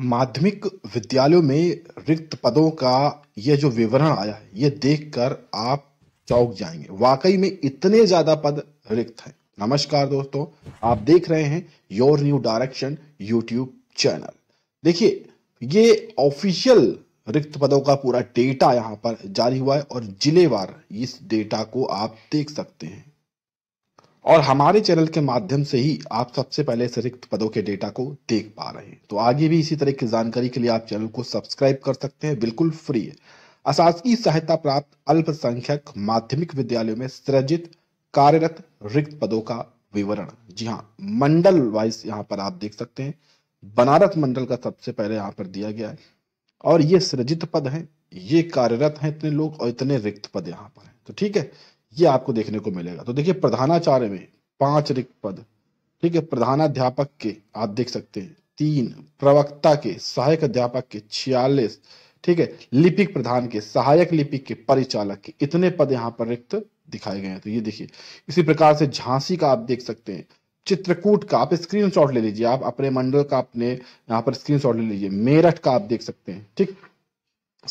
माध्यमिक विद्यालयों में रिक्त पदों का ये जो विवरण आया है ये देखकर आप चौक जाएंगे वाकई में इतने ज्यादा पद रिक्त हैं नमस्कार दोस्तों आप देख रहे हैं your new direction YouTube channel देखिए ये ऑफिशियल रिक्त पदों का पूरा डेटा यहाँ पर जारी हुआ है और जिलेवार इस डेटा को आप देख सकते हैं और हमारे चैनल के माध्यम से ही आप सबसे पहले इस रिक्त पदों के डेटा को देख पा रहे हैं तो आगे भी इसी तरह की जानकारी के लिए आप चैनल को सब्सक्राइब कर सकते हैं बिल्कुल फ्री है अशासकीय सहायता प्राप्त अल्पसंख्यक माध्यमिक विद्यालयों में सृजित कार्यरत रिक्त पदों का विवरण जी हाँ मंडल वाइज यहाँ पर आप देख सकते हैं बनारस मंडल का सबसे पहले यहाँ पर दिया गया है और ये सृजित पद हैं ये कार्यरत हैं इतने लोग और इतने रिक्त पद यहाँ पर हैं तो ठीक है ये आपको देखने को मिलेगा तो देखिए प्रधानाचार्य में पांच रिक्त पद ठीक है प्रधानाध्यापक के आप देख सकते हैं तीन प्रवक्ता के सहायक अध्यापक के छियालीस ठीक है लिपिक प्रधान के सहायक लिपिक के परिचालक के इतने पद यहाँ पर रिक्त दिखाए गए हैं तो ये देखिए इसी प्रकार से झांसी का आप देख सकते हैं चित्रकूट का आप स्क्रीनशॉट ले लीजिए आप अपने मंडल का अपने यहाँ पर स्क्रीनशॉट ले लीजिए मेरठ का आप देख सकते हैं ठीक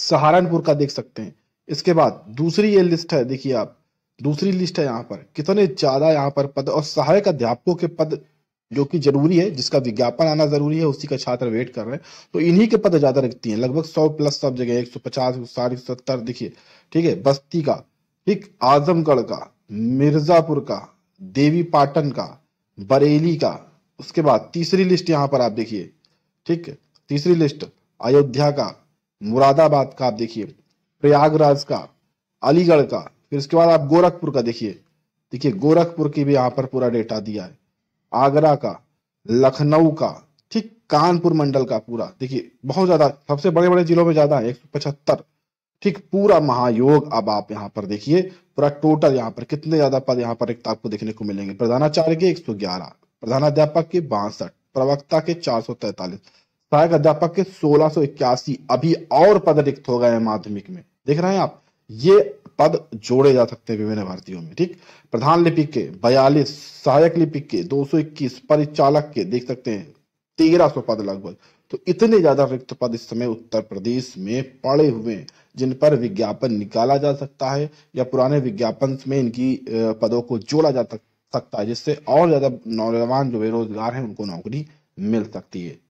सहारनपुर का देख सकते हैं इसके बाद दूसरी ये लिस्ट है देखिए आप दूसरी लिस्ट है यहाँ पर कितने ज़्यादा यहाँ पर पद और सहायक अध्यापकों के पद जो कि जरूरी है जिसका विज्ञापन आना जरूरी है उसी का छात्र वेट कर रहे हैं तो इन्हीं के पद ज़्यादा रखती हैं लगभग सौ प्लस सब जगह एक सौ पचास साठ सत्तर देखिए ठीक है बस्ती का ठीक आजमगढ़ का मिर्ज़ापुर का देवी पाटन का बरेली का उसके बाद तीसरी लिस्ट यहाँ पर आप देखिए ठीक है तीसरी लिस्ट अयोध्या का मुरादाबाद का आप देखिए प्रयागराज का अलीगढ़ का फिर इसके बाद आप गोरखपुर का देखिए देखिए गोरखपुर की भी यहाँ पर पूरा डेटा दिया है आगरा का लखनऊ का ठीक कानपुर मंडल का पूरा देखिए बहुत ज्यादा सबसे बड़े बड़े जिलों में ज्यादा है एक सौ पचहत्तर ठीक पूरा महायोग अब आप यहाँ पर देखिए पूरा टोटल यहाँ पर कितने ज्यादा पद यहाँ पर रिक्त आपको देखने को मिलेंगे प्रधानाचार्य के 111 प्रधानाध्यापक के बासठ प्रवक्ता के 443 सहायक अध्यापक के सोलह अभी और पद रिक्त हो गए माध्यमिक में देख रहे हैं आप ये पद जोड़े जा सकते हैं विभिन्न भारतीयों में ठीक प्रधान लिपिक के बयालीस सहायक लिपिक के दो परिचालक के देख सकते हैं सौ पद लगभग तो इतने ज्यादा रिक्त पद इस समय उत्तर प्रदेश में पड़े हुए हैं जिन पर विज्ञापन निकाला जा सकता है या पुराने विज्ञापन में इनकी पदों को जोड़ा जा सकता है जिससे और ज्यादा नौजवान जो बेरोजगार हैं उनको नौकरी मिल सकती है